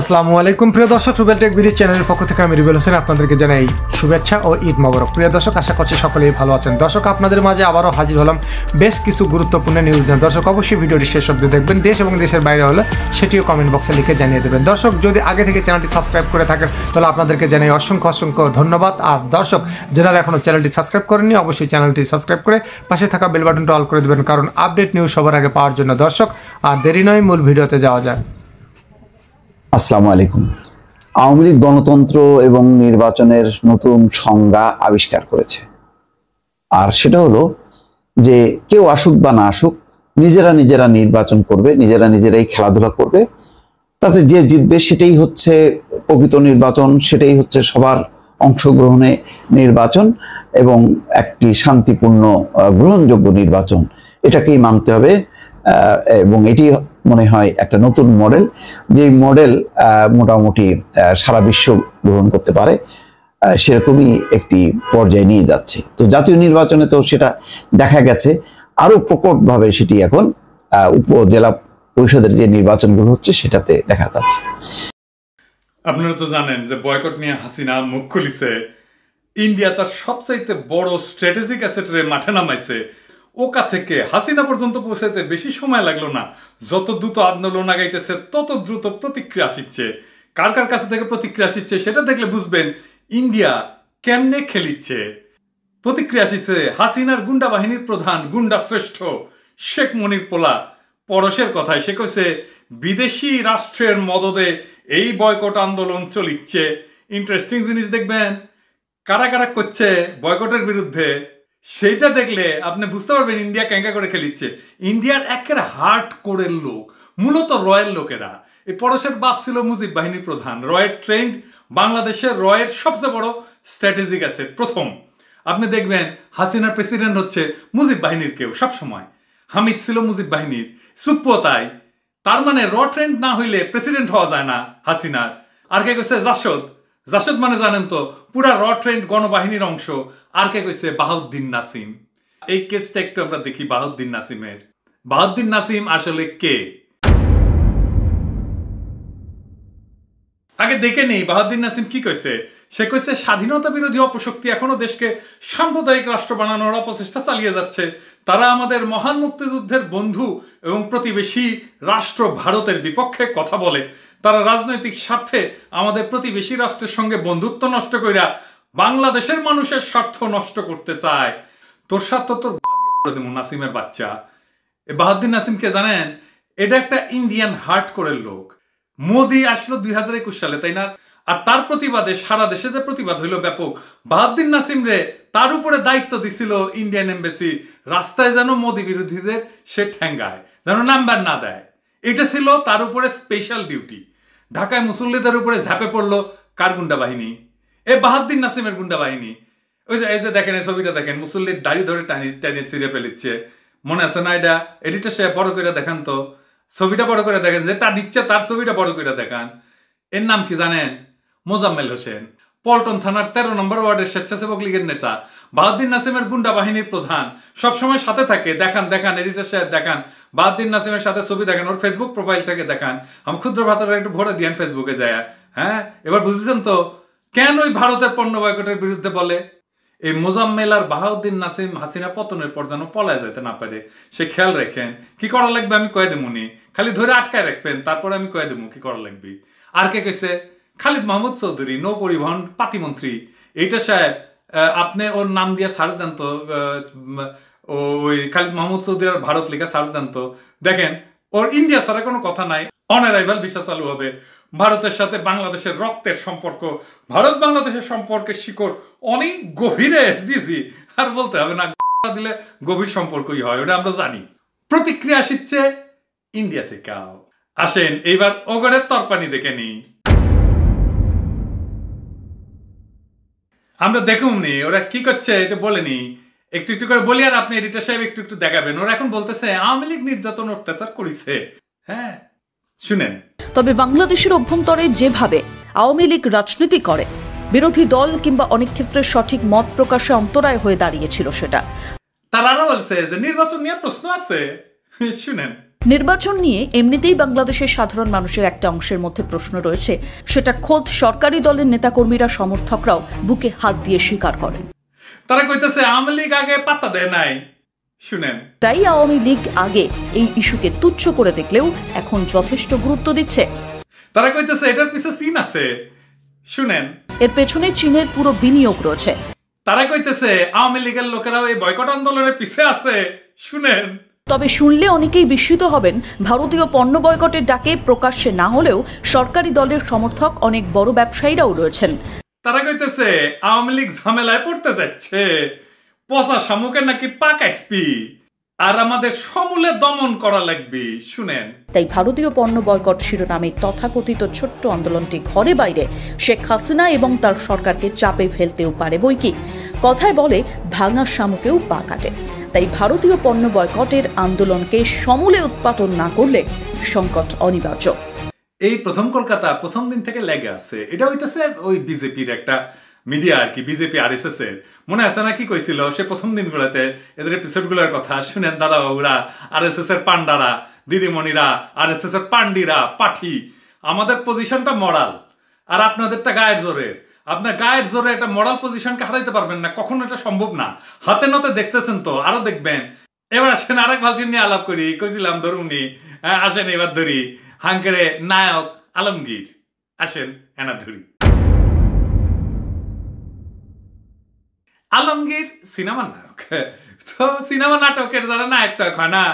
আসসালামু আলাইকুম প্রিয় দর্শক রুবেল টেক বিডি চ্যানেলের পক্ষ থেকে আমি রুবেল হোসেন আপনাদেরকে জানাই শুভেচ্ছা ও ঈদ মোবারক প্রিয় দর্শক আশা করছি সকলেই ভালো আছেন দর্শক আপনাদের মাঝে আবারও হাজির হলাম বেশ কিছু গুরুত্বপূর্ণ নিউজ নিয়ে দর্শক অবশ্যই ভিডিওটি শেষ অব্দি দেখবেন দেশ এবং দেশের বাইরে হলে সেটিও কমেন্ট বক্সে লিখে জানিয়ে দেবেন দর্শক যদি আগে থেকে চ্যানেলটি সাবস্ক্রাইব করে থাকেন তাহলে আপনাদেরকে জানাই অসংখ্য অসংখ্য ধন্যবাদ আর দর্শক যারা এখনও চ্যানেলটি সাবস্ক্রাইব করেননি অবশ্যই চ্যানেলটি সাবস্ক্রাইব করে পাশে থাকা বেল বাটনটা অল করে দেবেন কারণ আপডেট নিউজ সবার আগে পাওয়ার জন্য দর্শক আর দেরি নয় মূল ভিডিওতে যাওয়া যায় আসসালামু আলাইকুম আওয়ামী লীগ গণতন্ত্র এবং নির্বাচনের নতুন সংজ্ঞা আবিষ্কার করেছে আর সেটা হলো যে কেউ আসুক বা না আসুক নিজেরা নিজেরা নির্বাচন করবে নিজেরা নিজেরাই খেলাধুলা করবে তাতে যে জিতবে সেটাই হচ্ছে প্রকৃত নির্বাচন সেটাই হচ্ছে সবার অংশগ্রহণে নির্বাচন এবং একটি শান্তিপূর্ণ গ্রহণযোগ্য নির্বাচন এটাকেই মানতে হবে এবং এটি মনে হয় একটা নতুন মডেল যে মডেল মোটামুটি সারা বিশ্ব গ্রহণ করতে পারে সেরকমই একটি পর্যায়ে নিয়ে যাচ্ছে তো জাতীয় নির্বাচনে তো সেটা দেখা গেছে আরও প্রকটভাবে সেটি এখন উপজেলা পরিষদের যে নির্বাচনগুলো হচ্ছে সেটাতে দেখা যাচ্ছে আপনারা তো জানেন যে বয়কট নিয়ে হাসিনা মুখ খুলিছে ইন্ডিয়া তার সবচাইতে বড় স্ট্র্যাটেজিক অ্যাসেটের মাঠে নামাইছে ওকা থেকে হাসিনা পর্যন্ত পৌঁছাতে বেশি সময় লাগলো না যত দ্রুত আন্দোলন আগাইতেছে তত দ্রুত প্রতিক্রিয়া আসিচ্ছে কার কার কাছে থেকে প্রতিক্রিয়া আসিচ্ছে সেটা দেখলে বুঝবেন ইন্ডিয়া কেমনে খেলিচ্ছে প্রতিক্রিয়া আসিছে হাসিনার গুন্ডা বাহিনীর প্রধান গুন্ডা শ্রেষ্ঠ শেখ মনির পোলা পরশের কথায় সে কইছে বিদেশি রাষ্ট্রের মদদে এই বয়কট আন্দোলন চলিচ্ছে ইন্টারেস্টিং জিনিস দেখবেন কারা কারা করছে বয়কটের বিরুদ্ধে সেইটা দেখলে আপনি বুঝতে পারবেন ইন্ডিয়া ক্যাঙ্কা করে খেলিচ্ছে ইন্ডিয়ার একের হার্ট কোরের লোক মূলত রয়ের লোকেরা এই পরশের বাপ ছিল মুজিব বাহিনীর প্রধান রয়ের ট্রেন্ড বাংলাদেশের রয়ের সবচেয়ে বড় স্ট্র্যাটেজিক আছে প্রথম আপনি দেখবেন হাসিনার প্রেসিডেন্ট হচ্ছে মুজিব বাহিনীর কেউ সবসময় হামিদ ছিল মুজিব বাহিনীর সুপ্পো তাই তার মানে র ট্রেন্ড না হইলে প্রেসিডেন্ট হওয়া যায় না হাসিনার আর কে গেছে জাসদ জাসদ মানে জানেন তো পুরা র ট্রেন্ড গণবাহিনীর অংশ আর কে কইছে বাহাউদ্দিন নাসিম এই কেসটা একটু আমরা দেখি বাহাউদ্দিন নাসিমের বাহাউদ্দিন নাসিম আসলে কে আগে দেখে নেই বাহাদ্দিন নাসিম কি কইছে সে কইছে স্বাধীনতা বিরোধী অপশক্তি এখনো দেশকে সাম্প্রদায়িক রাষ্ট্র বানানোর অপচেষ্টা চালিয়ে যাচ্ছে তারা আমাদের মহান মুক্তিযুদ্ধের বন্ধু এবং প্রতিবেশী রাষ্ট্র ভারতের বিপক্ষে কথা বলে তারা রাজনৈতিক স্বার্থে আমাদের প্রতিবেশী রাষ্ট্রের সঙ্গে বন্ধুত্ব নষ্ট কইরা বাংলাদেশের মানুষের স্বার্থ নষ্ট করতে চায় তোর স্বার্থ তোর করে দেবো নাসিমের বাচ্চা এ বাহাদুর নাসিমকে জানেন এটা একটা ইন্ডিয়ান হার্ট করে লোক মোদি আসলো দুই হাজার একুশ সালে তাই না আর তার প্রতিবাদে সারা দেশে যে প্রতিবাদ হইল ব্যাপক বাহাদ্দিন নাসিম রে তার উপরে দায়িত্ব দিছিল ইন্ডিয়ান এম্বাসি রাস্তায় যেন মোদি বিরোধীদের সে ঠেঙ্গায় যেন নাম্বার না দেয় এটা ছিল তার উপরে স্পেশাল ডিউটি ঢাকায় মুসল্লিদের উপরে ঝাঁপে পড়লো কারগুন্ডা বাহিনী এ বাহাদ্দিন নাসিমের গুন্ডা বাহিনী ওই যে এই যে দেখেন এই ছবিটা দেখেন মুসল্লির দাড়ি ধরে টানি টানিয়ে ছিঁড়ে ফেলিচ্ছে মনে আছে না এটা এডিটার সাহেব বড় করে দেখান তো ছবিটা বড় করে দেখেন যে তার ইচ্ছা তার ছবিটা বড় করে দেখান এর নাম কি জানেন মোজাম্মেল হোসেন পল্টন থানার তেরো নম্বর ওয়ার্ডের স্বেচ্ছাসেবক লীগের নেতা বাহাদ্দিন নাসিমের গুন্ডা বাহিনীর প্রধান সবসময় সাথে থাকে দেখান দেখান এডিটার সাহেব দেখান বাহাদ্দিন নাসিমের সাথে ছবি দেখান ওর ফেসবুক প্রোফাইল থেকে দেখান আমি ক্ষুদ্র ভাতারা একটু ভরে দিয়ে ফেসবুকে যায় হ্যাঁ এবার বুঝেছেন তো কেনই ভারতের পণ্য বয়কটের বিরুদ্ধে বলে এই মোজাম্মেলার বাহাউদ্দিন নাসিম হাসিনা পতনের পর যেন পলায় যাইতে না পারে সে খেয়াল রাখেন কি করা লাগবে আমি কয়ে দেবো নি খালি ধরে আটকায় রাখবেন তারপরে আমি কয়ে দেবো কি করা লাগবে আর কে কেছে খালিদ মাহমুদ চৌধুরী নৌ পরিবহন পাতিমন্ত্রী এইটা সাহেব আপনি ওর নাম দিয়ে সার্চ দেন তো ওই খালিদ মাহমুদ চৌধুরী আর ভারত লেখা সার্চ দেন তো দেখেন ওর ইন্ডিয়া ছাড়া কোনো কথা নাই অনারাইভাল বিশ্বাস চালু হবে ভারতের সাথে বাংলাদেশের রক্তের সম্পর্ক ভারত বাংলাদেশের সম্পর্কের শিকড় অনেক গভীরে জি জি আর বলতে হবে না দিলে গভীর সম্পর্কই হয় ওটা আমরা জানি প্রতিক্রিয়া আসছে ইন্ডিয়া থেকে আসেন এইবার ওগরের তরপানি দেখে নি আমরা দেখুন নি ওরা কি করছে এটা বলেনি একটু একটু করে বলি আর আপনি এডিটার সাহেব একটু একটু দেখাবেন ওরা এখন বলতেছে আওয়ামী লীগ নির্যাতন অত্যাচার করেছে হ্যাঁ শুনেন তবে বাংলাদেশের অভ্যন্তরে যেভাবে আওয়ামী লীগ রাজনীতি করে বিরোধী দল কিংবা অনেক ক্ষেত্রে সঠিক মত প্রকাশে অন্তরায় হয়ে দাঁড়িয়েছিল সেটা তারা বলছে যে নির্বাচন নিয়ে প্রশ্ন আছে শুনেন নির্বাচন নিয়ে এমনিতেই বাংলাদেশের সাধারণ মানুষের একটা অংশের মধ্যে প্রশ্ন রয়েছে সেটা খোদ সরকারি দলের নেতাকর্মীরা সমর্থকরাও বুকে হাত দিয়ে স্বীকার করেন তারা কইতেছে আওয়ামী লীগ আগে পাত্তা দেয় নাই শুনেন তাই আওয়ামী লীগ আগে এই ইস্যুকে তুচ্ছ করে দেখলেও এখন যথেষ্ট গুরুত্ব দিচ্ছে তারা কইতেছে এটার পিছে সিন আছে শুনেন এর পেছনে চীনের পুরো বিনিয়োগ রয়েছে তারা কইতেছে আওয়ামী লীগের লোকেরাও এই বয়কট আন্দোলনের পিছে আছে শুনেন তবে শুনলে অনেকেই বিস্মিত হবেন ভারতীয় পণ্য বয়কটের ডাকে প্রকাশ্যে না হলেও সরকারি দলের সমর্থক অনেক বড় ব্যবসায়ীরাও রয়েছেন তারা কইতেছে আওয়ামী লীগ ঝামেলায় পড়তে যাচ্ছে পচা শামুকের নাকি পি আর আমাদের সমূলে দমন করা লাগবে শুনেন তাই ভারতীয় পণ্য বয়কট শিরোনামে তথাকথিত ছোট্ট আন্দোলনটি ঘরে বাইরে শেখ হাসিনা এবং তার সরকারকে চাপে ফেলতেও পারে বই কি কথায় বলে ভাঙা শামুকেও পা কাটে তাই ভারতীয় পণ্য বয়কটের আন্দোলনকে সমূলে উৎপাদন না করলে সংকট অনিবার্য এই প্রথম কলকাতা প্রথম দিন থেকে লেগে আছে এটা হইতেছে ওই বিজেপির একটা মিডিয়া আর কি বিজেপি আর এস এস এর মনে আছে না কি কইছিল সে প্রথম দিনগুলোতে এদের এপিসোডগুলোর কথা শুনেন দাদাবাবুরা আর এস এস এর পান্ডারা দিদিমণিরা আর এস এস এর পান্ডিরা পাঠি আমাদের পজিশনটা মরাল আর আপনাদেরটা গায়ের জোরের আপনার গায়ের জোরে একটা মরাল পজিশনকে হারাইতে পারবেন না কখনো এটা সম্ভব না হাতে নতে দেখতেছেন তো আরো দেখবেন এবার আসেন আরেক ভালসিন নিয়ে আলাপ করি কইছিলাম ধরুনি আসেন এবার ধরি হাঙ্কেরে নায়ক আলমগীর আসেন এনা ধরি আলমগীর সিনেমার নায়ক তো সিনেমা নাটকের যারা নায়ক টায়ক হয় না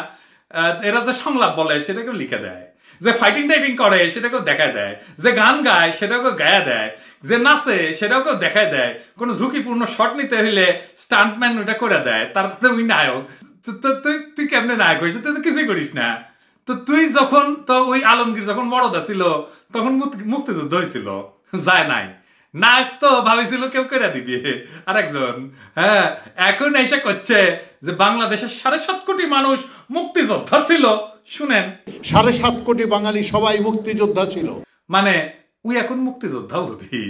এরা যে সংলাপ বলে সেটাকেও লিখে দেয় যে ফাইটিং টাইটিং করে সেটাকেও দেখায় দেয় যে গান গায় সেটাকেও গায়া দেয় যে নাচে সেটাকেও দেখায় দেয় কোনো ঝুঁকিপূর্ণ শট নিতে হইলে স্টান্টম্যান ওটা করে দেয় তারপরে মানে ওই নায়ক তুই তুই কেমনে নায়ক হয়েছে তুই তো কিছুই করিস না তো তুই যখন তো ওই আলমগীর যখন বড়দা ছিল তখন মুক্তিযুদ্ধ হয়েছিল যায় নাই নাক তো ভাবিছিল কেউ কেটে দিবে আরেকজন হ্যাঁ এখন এসে করছে যে বাংলাদেশের সাড়ে সাত কোটি মানুষ মুক্তিযোদ্ধা ছিল শুনেন সাড়ে সাত কোটি বাঙালি সবাই মুক্তিযোদ্ধা ছিল মানে উই এখন মুক্তিযোদ্ধা উঠি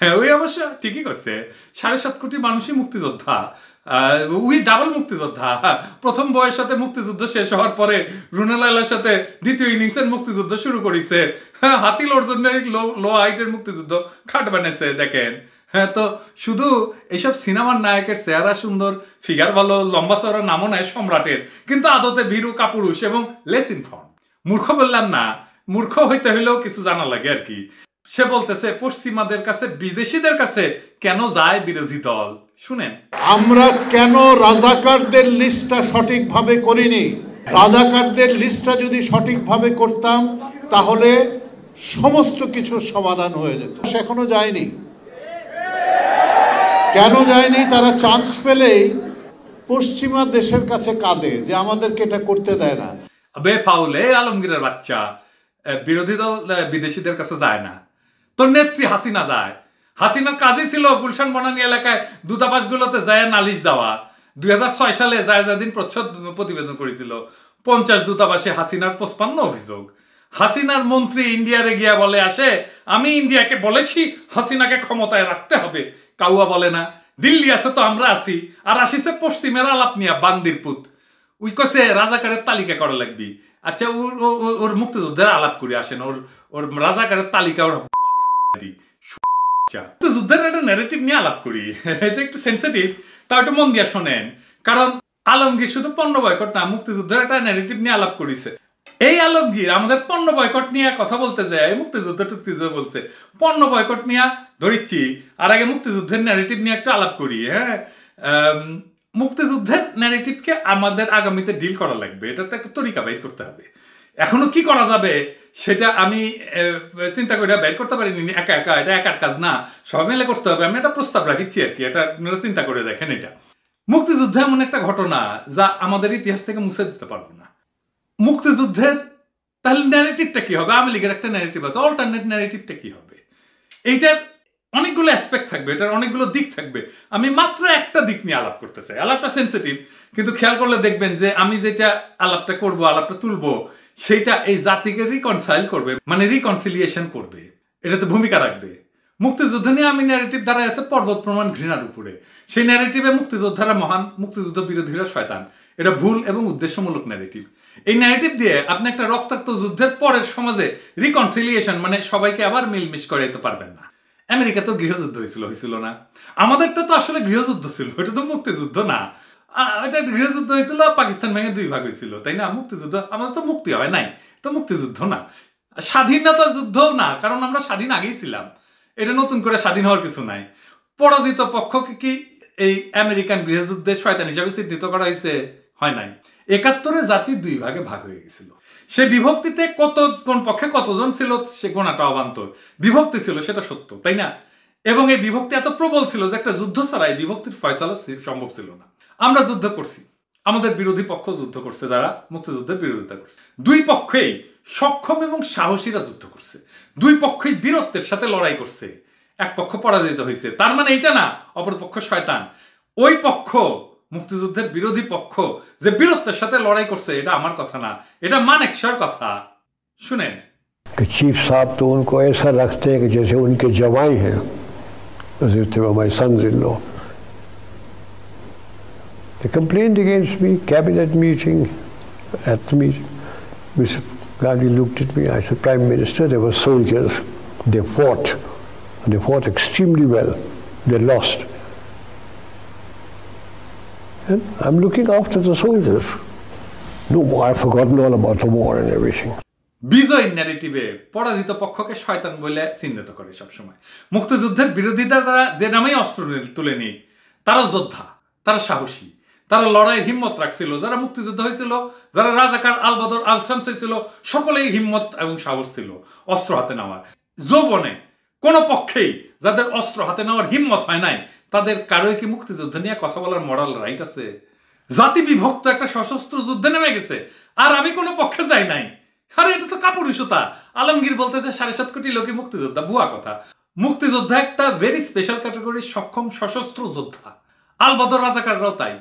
হ্যাঁ ওই অবশ্য ঠিকই করছে সাড়ে সাত কোটি মানুষই মুক্তিযোদ্ধা উই ডাবল মুক্তিযোদ্ধা প্রথম বয়ের সাথে মুক্তিযুদ্ধ শেষ হওয়ার পরে রুনালাইলার সাথে দ্বিতীয় ইনিংসের মুক্তিযুদ্ধ শুরু করেছে হাতি লোর জন্য লো লো হাইটের মুক্তিযুদ্ধ খাট বানিয়েছে দেখেন হ্যাঁ তো শুধু এইসব সিনেমার নায়কের চেহারা সুন্দর ফিগার ভালো লম্বা চড়া নামও নেয় সম্রাটের কিন্তু আদতে ভীরু কাপুরুষ এবং লেসিন ফর্ম মূর্খ বললাম না মূর্খ হইতে হইলেও কিছু জানা লাগে আর কি সে বলতেছে পশ্চিমাদের কাছে বিদেশিদের কাছে কেন যায় বিরোধী দল শুনেন আমরা কেন রাজাকারদের লিস্টটা সঠিকভাবে করিনি রাজাকারদের লিস্টটা যদি সঠিকভাবে করতাম তাহলে সমস্ত কিছু সমাধান হয়ে যেত এখনো যায়নি কেন যায়নি তারা চান্স পেলেই পশ্চিমা দেশের কাছে কাঁদে যে আমাদেরকে এটা করতে দেয় না বে ফাউলে আলমগীরের বাচ্চা বিরোধী দল বিদেশিদের কাছে যায় না তোর নেত্রী হাসিনা যায় হাসিনার কাজই ছিল গুলশান বনানী এলাকায় দূতাবাসগুলোতে যায় নালিশ দেওয়া দুই হাজার সালে জায়জাদিন প্রচ্ছদ প্রতিবেদন করেছিল পঞ্চাশ দূতাবাসে হাসিনার পঁচপান্ন অভিযোগ হাসিনার মন্ত্রী ইন্ডিয়ারে গিয়া বলে আসে আমি ইন্ডিয়াকে বলেছি হাসিনাকে ক্ষমতায় রাখতে হবে কাউয়া বলে না দিল্লি আছে তো আমরা আসি আর আসিছে পশ্চিমের আলাপ নিয়া বান্দির পুত উই কছে রাজাকারের তালিকা করা লাগবি আচ্ছা ওর ওর মুক্তিযোদ্ধারা আলাপ করে আসেন ওর ওর রাজাকারের তালিকা ওর দিই তো যুদ্ধের একটা ন্যারেটিভ নিয়ে আলাপ করি এটা একটু সেন্সিটিভ তাও একটু মন শোনেন কারণ আলমগীর শুধু পণ্য বয়কট না মুক্তিযুদ্ধের একটা নিয়ে আলাপ এই আলমগীর আমাদের পণ্য বয়কট নিয়ে কথা বলতে যায় মুক্তিযুদ্ধ বলছে পণ্য বয়কট নিয়ে ধরিচ্ছি আর আগে মুক্তিযুদ্ধের ন্যারেটিভ নিয়ে একটু আলাপ করি হ্যাঁ মুক্তিযুদ্ধের ন্যারেটিভকে আমাদের আগামীতে ডিল করা লাগবে এটা তো একটা তরিকা বাইর করতে হবে এখনো কি করা যাবে সেটা আমি চিন্তা করে বের করতে পারিনি একা একা এটা একার কাজ না সবাই মিলে করতে হবে আমি একটা প্রস্তাব রাখিচ্ছি আর কি এটা আপনারা চিন্তা করে দেখেন এটা মুক্তিযুদ্ধ এমন একটা ঘটনা যা আমাদের ইতিহাস থেকে মুছে দিতে পারবো না মুক্তিযুদ্ধের তাহলে ন্যারেটিভটা কি হবে আওয়ামী লীগের একটা ন্যারেটিভ আছে অল্টারনেট ন্যারেটিভটা কি হবে এইটার অনেকগুলো অ্যাসপেক্ট থাকবে এটার অনেকগুলো দিক থাকবে আমি মাত্র একটা দিক নিয়ে আলাপ করতে চাই আলাপটা সেন্সিটিভ কিন্তু খেয়াল করলে দেখবেন যে আমি যেটা আলাপটা করব আলাপটা তুলবো সেটা এই জাতিকে রিকনসাইল করবে মানে রিকনসিলিয়েশন করবে এটাতে ভূমিকা রাখবে মুক্তিযুদ্ধ নিয়ে আমি ন্যারেটিভ দ্বারা আছে পর্বত প্রমাণ ঘৃণার উপরে সেই ন্যারেটিভে মুক্তিযোদ্ধারা মহান মুক্তিযুদ্ধ বিরোধীরা শয়তান এটা ভুল এবং উদ্দেশ্যমূলক ন্যারেটিভ এই ন্যারেটিভ দিয়ে আপনি একটা রক্তাক্ত যুদ্ধের পরের সমাজে রিকনসিলিয়েশন মানে সবাইকে আবার করে যেতে পারবেন না আমেরিকা তো গৃহযুদ্ধ হয়েছিল হয়েছিল না আমাদের তো আসলে গৃহযুদ্ধ ছিল এটা তো মুক্তিযুদ্ধ না এটা গৃহযুদ্ধ হয়েছিল পাকিস্তান ভেঙে দুই ভাগ হয়েছিল তাই না মুক্তিযুদ্ধ আমাদের তো মুক্তি হয় নাই তো মুক্তিযুদ্ধ না স্বাধীনতা যুদ্ধ না কারণ আমরা স্বাধীন আগেই ছিলাম এটা নতুন করে স্বাধীন হওয়ার কিছু নাই পরাজিত পক্ষকে কি এই আমেরিকান গৃহযুদ্ধে শয়তান হিসাবে চিহ্নিত করা হয়েছে হয় নাই একাত্তরে জাতি দুই ভাগে ভাগ হয়ে গেছিল সে বিভক্তিতে কত কোন পক্ষে কতজন ছিল সে গোনাটা অবান্তর বিভক্তি ছিল সেটা সত্য তাই না এবং এই বিভক্তি এত প্রবল ছিল যে একটা যুদ্ধ ছাড়া এই বিভক্তির ফয়সালা সম্ভব ছিল না আমরা যুদ্ধ করছি আমাদের বিরোধী পক্ষ যুদ্ধ করছে তারা মুক্তিযুদ্ধের বিরোধিতা করছে দুই পক্ষেই সক্ষম এবং সাহসীরা যুদ্ধ করছে দুই পক্ষেই বীরত্বের সাথে লড়াই করছে এক পক্ষ পরাজিত হয়েছে তার মানে এইটা না অপর পক্ষ শয়তান ওই পক্ষ মুক্তিযুদ্ধের বিরোধী পক্ষ যে বীরত্বের সাথে লড়াই করছে এটা আমার কথা না এটা মানেকশার কথা শুনেন চিফ साहब তো उनको ऐसा रखते हैं कि जैसे उनके जवाई हैं They complained against me, cabinet meeting, at the meeting. Mr. Gandhi looked at me, I said, Prime Minister, they were soldiers. They fought. They fought extremely well. They lost. And I'm looking after the soldiers. No, I've forgotten all about the war and everything. বিজয় ন্যারেটিভে পরাজিত পক্ষকে শয়তান বলে চিহ্নিত করে সবসময় মুক্তিযুদ্ধের বিরোধিতা তারা যে নামেই অস্ত্র তুলে তারা যোদ্ধা তারা সাহসী তারা লড়াইয়ের হিম্মত রাখছিল যারা মুক্তিযুদ্ধ হয়েছিল যারা রাজাকার আলবদর আল শামস হয়েছিল সকলেই হিম্মত এবং সাহস ছিল অস্ত্র হাতে নেওয়ার যৌবনে কোনো পক্ষেই যাদের অস্ত্র হাতে নেওয়ার হিম্মত হয় নাই তাদের কারোই কি মুক্তিযুদ্ধ নিয়ে কথা বলার মরাল রাইট আছে জাতি বিভক্ত একটা সশস্ত্র যুদ্ধে নেমে গেছে আর আমি কোনো পক্ষে যাই নাই আরে এটা তো কাপুরুষতা আলমগীর বলতেছে সাড়ে সাত কোটি লোকই মুক্তিযোদ্ধা ভুয়া কথা মুক্তিযোদ্ধা একটা ভেরি স্পেশাল ক্যাটাগরি সক্ষম সশস্ত্র যোদ্ধা আলবদর রাজাকাররাও তাই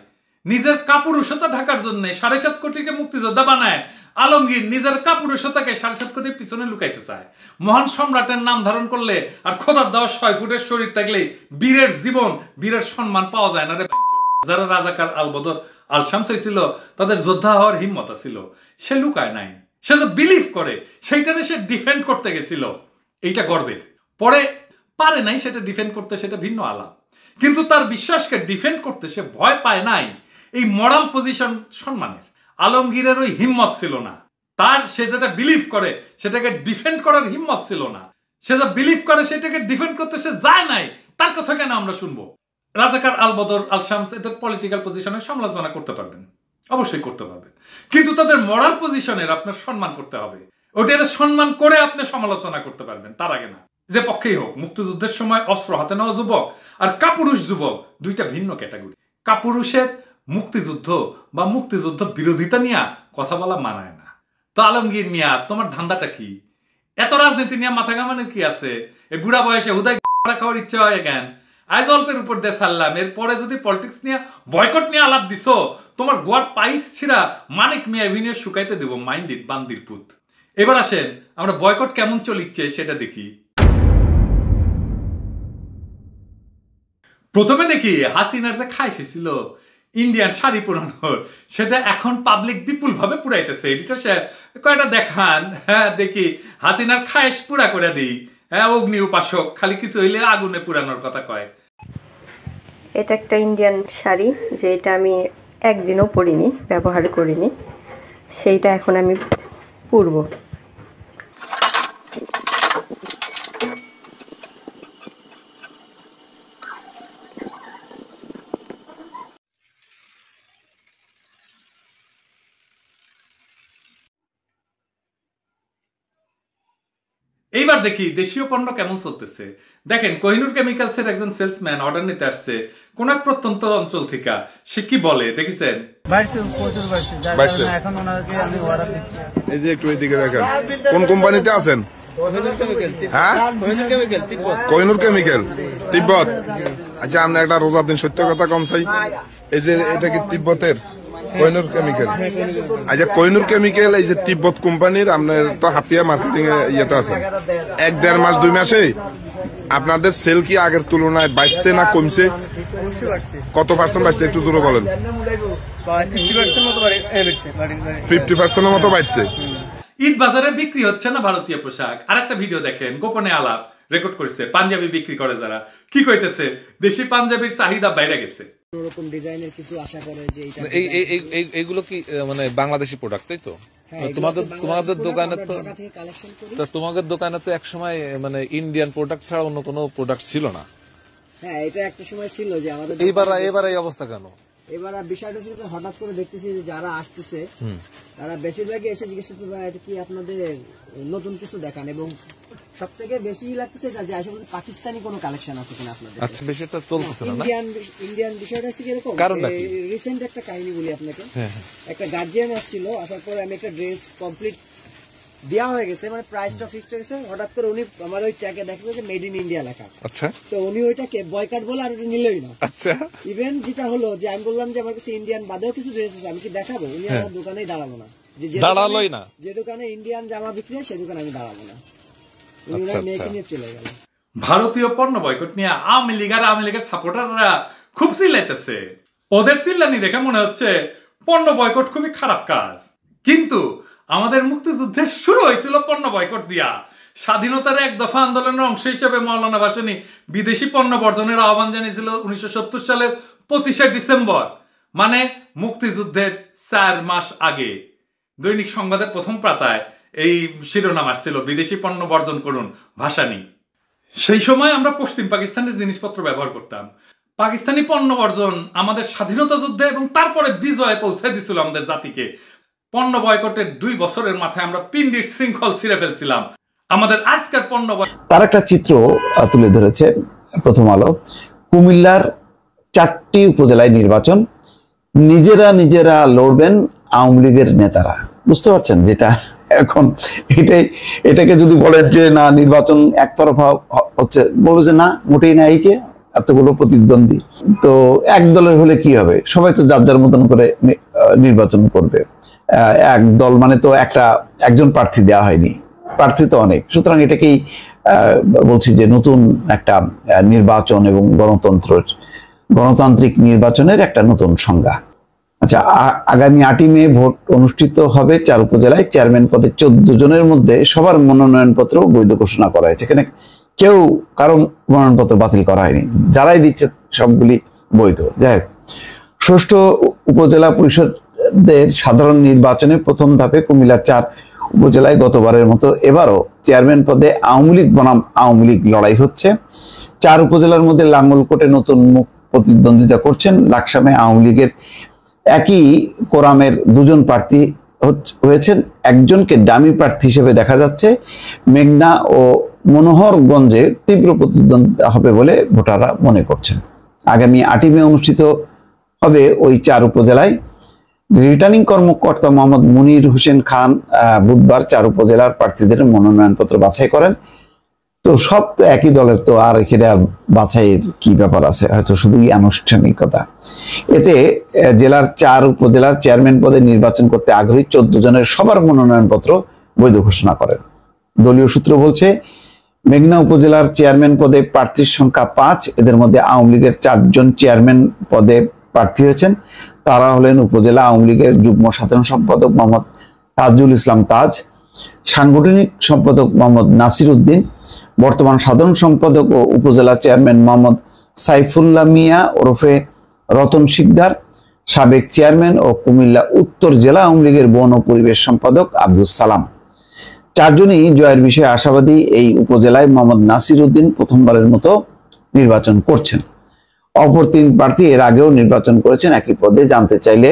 নিজের কাপুরুষতা ঢাকার জন্য সাড়ে সাত কোটিকে মুক্তিযোদ্ধা বানায় আলমগীর নিজের কাপুরুষতাকে সাড়ে সাত কোটির পিছনে লুকাইতে চায় মহান সম্রাটের নাম ধারণ করলে আর খোদার দেওয়া ছয় ফুটের শরীর থাকলে বীরের জীবন বীরের সম্মান পাওয়া যায় না রে যারা রাজাকার আলবদর আল শামসাই ছিল তাদের যোদ্ধা হওয়ার হিম্মতা ছিল সে লুকায় নাই সে যে বিলিভ করে সেইটারে সে ডিফেন্ড করতে গেছিল এইটা গর্বের পরে পারে নাই সেটা ডিফেন্ড করতে সেটা ভিন্ন আলাপ কিন্তু তার বিশ্বাসকে ডিফেন্ড করতে সে ভয় পায় নাই এই মরাল পজিশন সম্মানের আলমগীরের ওই হিম্মত ছিল না তার সে যেটা বিলিভ করে সেটাকে ডিফেন্ড করার হিম্মত ছিল না সে যা বিলিভ করে সেটাকে ডিফেন্ড করতে সে যায় নাই তার কথা কেন আমরা শুনবো রাজাকার আল বদর আল শামস এদের পলিটিক্যাল পজিশনের সমালোচনা করতে পারবেন অবশ্যই করতে পারবেন কিন্তু তাদের মরাল পজিশনের আপনার সম্মান করতে হবে ওটা সম্মান করে আপনি সমালোচনা করতে পারবেন তার আগে না যে পক্ষেই হোক মুক্তিযুদ্ধের সময় অস্ত্র হাতে নেওয়া যুবক আর কাপুরুষ যুবক দুইটা ভিন্ন ক্যাটাগরি কাপুরুষের মুক্তিযুদ্ধ বা মুক্তিযুদ্ধ বিরোধিতা নিয়ে কথা বলা মানায় না তো আলমগীর মিয়া তোমার ধান্দাটা কি এত রাজনীতি নিয়ে মাথা ঘামানোর কি আছে এই বুড়া বয়সে হুদায় খাওয়ার ইচ্ছে হয় কেন আজ অল্পের উপর দিয়ে সারলাম এরপরে যদি পলিটিক্স নিয়ে বয়কট নিয়ে আলাপ দিস তোমার গোয়ার পাইস ছিঁড়া মানিক মিয়া এভিনিউ শুকাইতে দেবো মাইন্ডিড বান্দির পুত এবার আসেন আমরা বয়কট কেমন চলিচ্ছে সেটা দেখি প্রথমে দেখি হাসিনার যে খাইসি ছিল ইন্ডিয়ান শাড়ি পুরানোর সেটা এখন পাবলিক বিপুলভাবে পুরাইতেছে এডিটর সে কয়টা দেখান হ্যাঁ দেখি হাসিনার খায়েশ পুরা করে দিই হ্যাঁ অগ্নি উপাসক খালি কিছু হইলে আগুনে পুরানোর কথা কয় এটা একটা ইন্ডিয়ান শাড়ি যে এটা আমি একদিনও পরিনি ব্যবহার করিনি সেইটা এখন আমি পরবো এইবার দেখি দেশীয় পণ্য কেমন চলতেছে দেখেন কোহিনুর কেমিক্যালসের একজন সেলসম্যান অর্ডার নিতে আসছে কোন এক প্রত্যন্ত অঞ্চল থেকে সে কি বলে দেখেছেন এই যে একটু দেখেন কোন কোম্পানিতে আছেন কোহিনুর হ্যাঁ? কেমিক্যাল তিব্বত আচ্ছা আমরা একটা রোজার দিন সত্য কথা কম চাই এই যে এটা কি তিব্বতের কোহিনুর কেমিক্যাল আচ্ছা কৈনুর কেমিক্যাল এই যে তিব্বত কোম্পানির আপনার তো হাতিয়া মার্কেটিং এ ইয়েতে আছে এক দেড় মাস দুই মাসে আপনাদের সেল কি আগের তুলনায় বাড়ছে না কমছে কত পার্সেন্ট বাড়ছে একটু জোরে বলেন ফিফটি পার্সেন্টের মতো বাড়ছে ঈদ বাজারে বিক্রি হচ্ছে না ভারতীয় পোশাক আর একটা ভিডিও দেখেন গোপনে আলাপ রেকর্ড করছে পাঞ্জাবি বিক্রি করে যারা কি কইতেছে দেশি পাঞ্জাবির চাহিদা বাইরে গেছে কোনোরকম ডিজাইনের কিছু আশা করে যে মানে এই এই এইগুলো কি মানে বাংলাদেশি প্রোডাক্ট তাই তো হ্যাঁ, মানে তোমাদের তোমাদের দোকানে তো তোমাদের দোকানে তো একসময় মানে ইন্ডিয়ান প্রোডাক্ট ছাড়া অন্য কোনো প্রোডাক্ট ছিল না হ্যাঁ এটা একটা সময় ছিল যে আমাদের এইবার এবার এই অবস্থা কেন এবার বিষয়টা ছিল হঠাৎ করে দেখতেছি যে যারা আসতেছে তারা বেশিরভাগই এসে জিজ্ঞেস করতে পারে কি আপনাদের নতুন কিছু দেখান এবং সব থেকে বেশি লাগতেছে যে বলতে পাকিস্তানি কোনো কালেকশন আছে কিনা আপনাদের আচ্ছা বিষয়টা চলতেছে না ইন্ডিয়ান ইন্ডিয়ান বিষয়টা হচ্ছে এরকম রিসেন্ট একটা কাহিনী বলি আপনাকে হ্যাঁ, হ্যাঁ। একটা গার্জিয়ান আসছিল আসার পরে আমি একটা ড্রেস কমপ্লিট দেওয়া হয়ে গেছে মানে প্রাইসটা ফিক্সড হয়ে গেছে হঠাৎ করে উনি আমার ওই ট্যাগে দেখলো যে মেড ইন ইন্ডিয়া লেখা আচ্ছা তো উনি ওইটাকে বয়কাট বলে আর ওটা নিলই না আচ্ছা ইভেন যেটা হলো যে আমি বললাম যে আমার কাছে ইন্ডিয়ান বাদেও কিছু ড্রেস আছে আমি কি দেখাবো উনি হ্যাঁ। আমার দোকানেই দাঁড়ালো না দাঁড়ালোই না যে দোকানে ইন্ডিয়ান জামা বিক্রি হয় সেই দোকানে আমি দাঁড়াবো না উনি আচ্ছা, মেয়েকে আচ্ছা। নিয়ে চলে গেল ভারতীয় পণ্য বয়কট নিয়ে আওয়ামী লীগ আর আওয়ামী লীগের সাপোর্টাররা খুব চিল্লাইতেছে ওদের চিল্লানি দেখে মনে হচ্ছে পণ্য বয়কট খুবই খারাপ কাজ কিন্তু আমাদের মুক্তিযুদ্ধের শুরু হয়েছিল পণ্য বয়কট দিয়া স্বাধীনতার এক দফা আন্দোলনের অংশ হিসেবে মৌলানা ভাসানি বিদেশি পণ্য বর্জনের আহ্বান জানিয়েছিল উনিশশো সালের পঁচিশে ডিসেম্বর মানে মুক্তিযুদ্ধের চার মাস আগে দৈনিক সংবাদের প্রথম প্রাতায় এই শিরোনাম আসছিল বিদেশি পণ্য বর্জন করুন ভাসানি সেই সময় আমরা পশ্চিম পাকিস্তানের জিনিসপত্র ব্যবহার করতাম পাকিস্তানি পণ্য বর্জন আমাদের স্বাধীনতা যুদ্ধে এবং তারপরে বিজয়ে পৌঁছে দিছিল আমাদের জাতিকে পণ্য বয়কটের দুই বছরের মাথায় আমরা পিন্ডির শৃঙ্খল ছিঁড়ে ফেলছিলাম আমাদের আজকের পণ্য তার একটা চিত্র তুলে ধরেছে প্রথম আলো কুমিল্লার চারটি উপজেলায় নির্বাচন নিজেরা নিজেরা লড়বেন আওয়ামী লীগের নেতারা বুঝতে পারছেন যেটা এখন এটাই এটাকে যদি বলেন যে না নির্বাচন একতরফা হচ্ছে বলবো যে না মোটেই না এই যে এতগুলো প্রতিদ্বন্দ্বী তো এক দলের হলে কি হবে সবাই তো যার যার মতন করে নির্বাচন করবে এক দল মানে তো একটা একজন প্রার্থী দেওয়া হয়নি প্রার্থী তো অনেক সুতরাং এটাকেই বলছি যে নতুন একটা নির্বাচন এবং গণতন্ত্র গণতান্ত্রিক নির্বাচনের একটা নতুন সংজ্ঞা আচ্ছা আগামী আটই মে ভোট অনুষ্ঠিত হবে চার উপজেলায় চেয়ারম্যান পদে চোদ্দ জনের মধ্যে সবার মনোনয়নপত্র বৈধ ঘোষণা করা হয়েছে এখানে কেউ কারো মনোনয়নপত্র বাতিল করা হয়নি যারাই দিচ্ছে সবগুলি বৈধ যাই হোক ষষ্ঠ উপজেলা পরিষদ দের সাধারণ নির্বাচনে প্রথম ধাপে কুমিল্লা চার উপজেলায় গতবারের মতো এবারও চেয়ারম্যান পদে আওয়ামী লীগ বনাম আওয়ামী লীগ লড়াই হচ্ছে চার উপজেলার মধ্যে লাঙ্গলকোটে নতুন মুখ প্রতিদ্বন্দ্বিতা করছেন লাকসামে আওয়ামী লীগের একই কোরামের দুজন প্রার্থী হয়েছেন একজনকে ডামি প্রার্থী হিসেবে দেখা যাচ্ছে মেঘনা ও মনোহরগঞ্জে তীব্র প্রতিদ্বন্দ্বিতা হবে বলে ভোটাররা মনে করছেন আগামী আটই মে অনুষ্ঠিত হবে ওই চার উপজেলায় রিটার্নিং কর্মকর্তা মোহাম্মদ মুনির হোসেন খান বুধবার চার উপজেলার প্রার্থীদের মনোনয়নপত্র বাছাই করেন তো সব তো একই দলের তো আর এখানে বাছাইয়ের কি ব্যাপার আছে হয়তো শুধুই আনুষ্ঠানিকতা এতে জেলার চার উপজেলার চেয়ারম্যান পদে নির্বাচন করতে আগ্রহী চোদ্দ জনের সবার মনোনয়নপত্র বৈধ ঘোষণা করেন দলীয় সূত্র বলছে মেঘনা উপজেলার চেয়ারম্যান পদে প্রার্থীর সংখ্যা পাঁচ এদের মধ্যে আওয়ামী লীগের চারজন চেয়ারম্যান পদে প্রার্থী হয়েছেন তারা হলেন উপজেলা আওয়ামী লীগের যুগ্ম সাধারণ সম্পাদক মোহাম্মদ তাজুল ইসলাম তাজ সাংগঠনিক সম্পাদক মোহাম্মদ নাসির উদ্দিন বর্তমান সাধারণ সম্পাদক ও উপজেলা চেয়ারম্যান মোহাম্মদ সাইফুল্লাহ মিয়া ওরফে রতন শিকদার সাবেক চেয়ারম্যান ও কুমিল্লা উত্তর জেলা আওয়ামী লীগের বন ও পরিবেশ সম্পাদক আব্দুল সালাম চারজনই জয়ের বিষয়ে আশাবাদী এই উপজেলায় মোহাম্মদ নাসির উদ্দিন প্রথমবারের মতো নির্বাচন করছেন অপর তিন প্রার্থী এর আগেও নির্বাচন করেছেন একই পদে জানতে চাইলে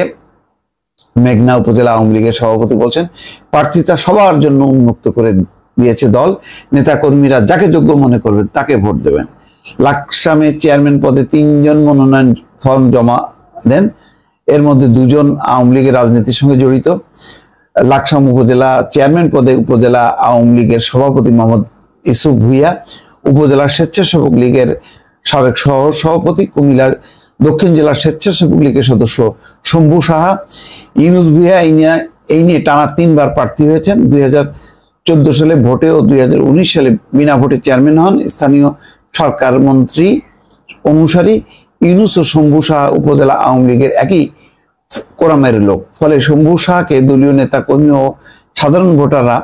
মেঘনা উপজেলা আওয়ামী লীগের সভাপতি বলছেন প্রার্থীতা সবার জন্য উন্মুক্ত করে দিয়েছে দল নেতা কর্মীরা যাকে যোগ্য মনে করবেন তাকে ভোট দেবেন লাকসামে চেয়ারম্যান পদে তিনজন মনোনয়ন ফর্ম জমা দেন এর মধ্যে দুজন আওয়ামী লীগের রাজনীতির সঙ্গে জড়িত লাকসাম উপজেলা চেয়ারম্যান পদে উপজেলা আওয়ামী লীগের সভাপতি মোহাম্মদ ইসুফ ভুইয়া উপজেলা স্বেচ্ছাসেবক লীগের সাবেক সহ সভাপতি কুমিল্লা দক্ষিণ জেলা স্বেচ্ছাসেবক লীগের সদস্য শম্ভু সাহা ইউনুস ভুয়া ইনিয়া এই নিয়ে টানা তিনবার প্রার্থী হয়েছেন দুই চোদ্দ সালে ভোটে ও দুই সালে বিনা ভোটে চেয়ারম্যান হন স্থানীয় সরকার মন্ত্রী অনুসারী ইউনুস ও শম্ভু সাহা উপজেলা আওয়ামী লীগের একই কোরামের লোক ফলে শম্ভু সাহাকে দলীয় নেতা কর্মী ও সাধারণ ভোটাররা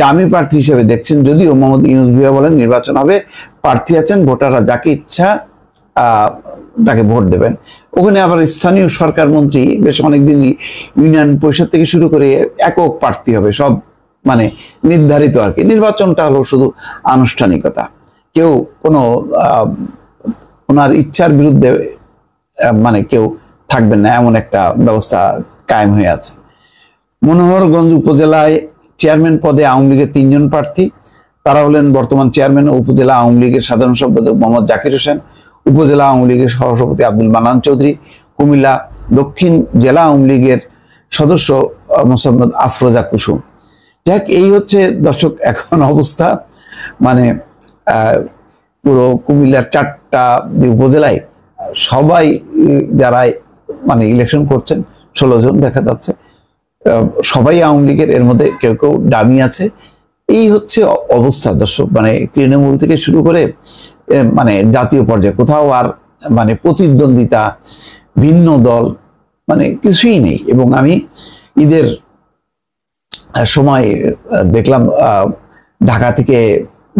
ডামি প্রার্থী হিসেবে দেখছেন যদিও মোহাম্মদ ইউনুস ভুয়া বলেন নির্বাচন হবে প্রার্থী আছেন ভোটাররা যাকে ইচ্ছা তাকে ভোট দেবেন ওখানে আবার স্থানীয় সরকার মন্ত্রী বেশ অনেকদিনই ইউনিয়ন পরিষদ থেকে শুরু করে একক প্রার্থী হবে সব মানে নির্ধারিত আর কি নির্বাচনটা হলো শুধু আনুষ্ঠানিকতা কেউ কোনো ওনার ইচ্ছার বিরুদ্ধে মানে কেউ থাকবেন না এমন একটা ব্যবস্থা কায়েম হয়ে আছে মনোহরগঞ্জ উপজেলায় চেয়ারম্যান পদে আওয়ামী লীগের তিনজন প্রার্থী তারা হলেন বর্তমান চেয়ারম্যান উপজেলা আওয়ামী লীগের সাধারণ সম্পাদক মোহাম্মদ জাকির হোসেন উপজেলা আওয়ামী লীগের সহসভাপতি আব্দুল মানান চৌধুরী কুমিল্লা দক্ষিণ জেলা আওয়ামী লীগের সদস্য মোসাম্মদ আফরোজা কুসুম যাক এই হচ্ছে দর্শক এখন অবস্থা মানে পুরো কুমিল্লার চারটা উপজেলায় সবাই যারা মানে ইলেকশন করছেন ষোলো জন দেখা যাচ্ছে সবাই আওয়ামী লীগের এর মধ্যে কেউ কেউ দামি আছে এই হচ্ছে অবস্থা দর্শক মানে তৃণমূল থেকে শুরু করে মানে জাতীয় পর্যায়ে কোথাও আর মানে প্রতিদ্বন্দ্বিতা ভিন্ন দল মানে কিছুই নেই এবং আমি ঈদের সময় দেখলাম ঢাকা থেকে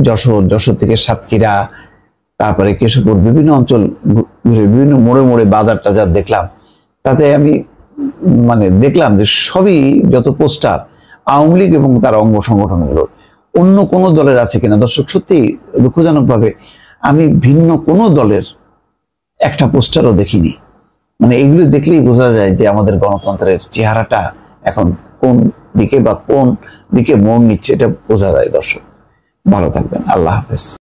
যশোর যশোর থেকে সাতক্ষীরা তারপরে কেশবপুর বিভিন্ন অঞ্চল ঘুরে বিভিন্ন মোড়ে মোড়ে বাজার টাজার দেখলাম তাতে আমি মানে দেখলাম যে সবই যত পোস্টার আওয়ামী লীগ এবং তার অঙ্গ সংগঠনগুলোর অন্য কোনো দলের আছে কিনা দর্শক সত্যি দুঃখজনকভাবে আমি ভিন্ন কোনো দলের একটা পোস্টারও দেখিনি মানে এগুলো দেখলেই বোঝা যায় যে আমাদের গণতন্ত্রের চেহারাটা এখন কোন দিকে বা কোন দিকে মন নিচ্ছে এটা বোঝা যায় দর্শক ভালো থাকবেন আল্লাহ হাফেজ